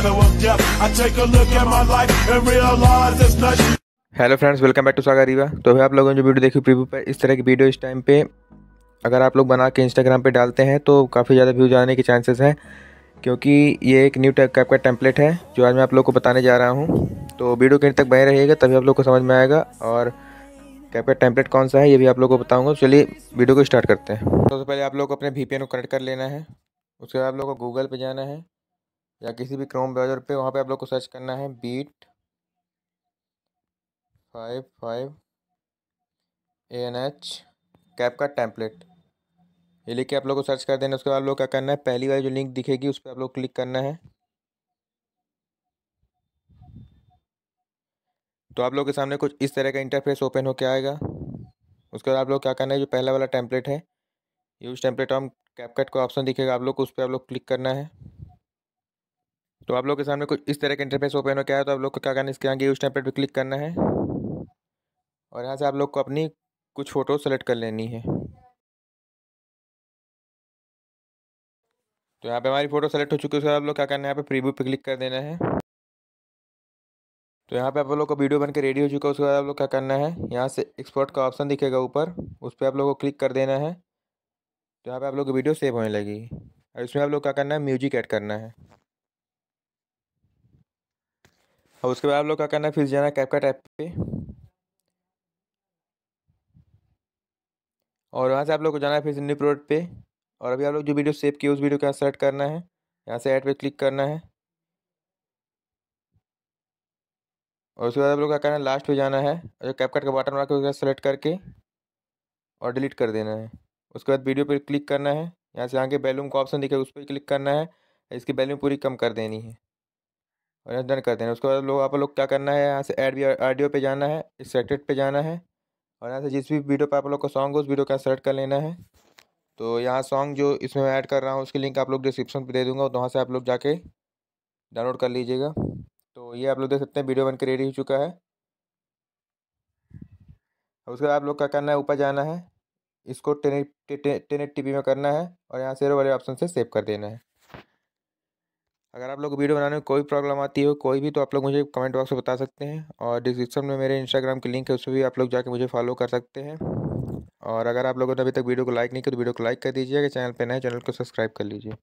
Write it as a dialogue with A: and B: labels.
A: shadow of death. I take a look at my life and realize there's nothing. Hello friends welcome back to Sagar Rewa तो भाई आप लोगों ने जो video देखी प्रीव्यू पर इस तरह की वीडियो इस टाइम पे अगर आप लोग बना के इंस्टाग्राम पे डालते हैं तो काफ़ी ज़्यादा व्यूज आने के चांसेस हैं क्योंकि ये एक न्यू टाइप का टेम्पलेट है जो आज मैं आप लोग को बताने जा रहा हूँ तो वीडियो कहीं तक बने रहिएगा तभी आप लोग को समझ में आएगा और कैप का टेम्पलेट कौन सा है ये भी आप लोग को बताऊँगा तो चलिए वीडियो को स्टार्ट करते हैं सबसे पहले आप लोग को अपने वी को कनेक्ट कर लेना है उसके बाद आप लोग को गूगल पर जाना है या किसी भी क्रोम ब्राउज़र पे वहाँ पे आप लोग को सर्च करना है beat five five A N H cap का टैंपलेट ये लिख के आप लोग को सर्च कर देना उसके बाद आप लोग क्या करना है पहली बार जो लिंक दिखेगी उस पर आप लोग क्लिक करना है तो आप लोग के सामने कुछ इस तरह का इंटरफेस ओपन होकर आएगा उसके बाद आप लोग क्या करना है जो पहला वाला टेम्पलेट है यूज टेम्पलेट हम कैपकट का ऑप्शन दिखेगा आप लोग को उस पर आप लोग क्लिक करना है तो आप लोग के सामने कुछ इस तरह का इंटरफेस ओपन हो क्या है तो आप लोग को क्या करना है इसके आगे उस टाइम पर भी क्लिक करना है और यहाँ से आप लोग को अपनी कुछ फ़ोटो सेलेक्ट कर लेनी है तो यहाँ पे हमारी फ़ोटो सेलेक्ट हो चुकी है उसके बाद आप लोग क्या करना है यहाँ पे प्रीव्यू पे क्लिक कर देना है तो यहाँ पे आप लोग को वीडियो बन के रेडी हो चुका है उसके बाद आप लोग क्या करना है यहाँ से एक्सपोर्ट का ऑप्शन दिखेगा ऊपर उस पर आप लोग को क्लिक कर देना है तो यहाँ पे आप लोग की वीडियो सेव होने लगी और इसमें आप लोग क्या करना है म्यूजिक ऐड करना है अब उसके बाद आप लोग का करना है फिर जाना कैप का टैप पे और वहाँ से आप लोग को जाना है फिर न्यू प्रोडक्ट पे और अभी आप लोग जो वीडियो सेव किए उस वीडियो को यहाँ सेलेक्ट करना है यहाँ से ऐड पे क्लिक करना है और उसके बाद आप लोग का करना है लास्ट पे जाना है और जो कैपकट का बटन वाला उसका सेलेक्ट करके और डिलीट कर देना है उसके बाद वीडियो पर क्लिक करना है यहाँ से आगे बैलूम का ऑप्शन दिखेगा उस पर क्लिक करना है इसकी बैलूम पूरी कम कर देनी है और डन कर देना उसके बाद लोग आप लोग क्या करना है यहाँ से एड भी ऑडियो पे जाना है सेलेक्टेड पे जाना है और यहाँ से जिस भी वीडियो पे आप लोग का सॉन्ग हो उस वीडियो का सेलेक्ट कर लेना है तो यहाँ सॉन्ग जो इसमें मैं ऐड कर रहा हूँ उसकी लिंक आप लोग डिस्क्रिप्शन पर दे दूँगा और वहाँ से आप लोग जाके डाउनलोड कर लीजिएगा तो ये आप लोग देख सकते हैं वीडियो बन रेडी हो चुका है उसके बाद आप लोग क्या करना है ऊपर जाना है इसको टेन टेन टी में करना है और यहाँ से वाले ऑप्शन से सेव कर देना है अगर आप लोग वीडियो बनाने में कोई प्रॉब्लम आती हो कोई भी तो आप लोग मुझे कमेंट बॉक्स में बता सकते हैं और डिस्क्रिप्शन में मेरे इंस्टाग्राम की लिंक है उसमें भी आप लोग जाके मुझे फॉलो कर सकते हैं और अगर आप लोगों ने अभी तक वीडियो को लाइक नहीं किया तो वीडियो को लाइक कर दीजिएगा चैनल पर नए चैनल को सब्सक्राइब कर लीजिए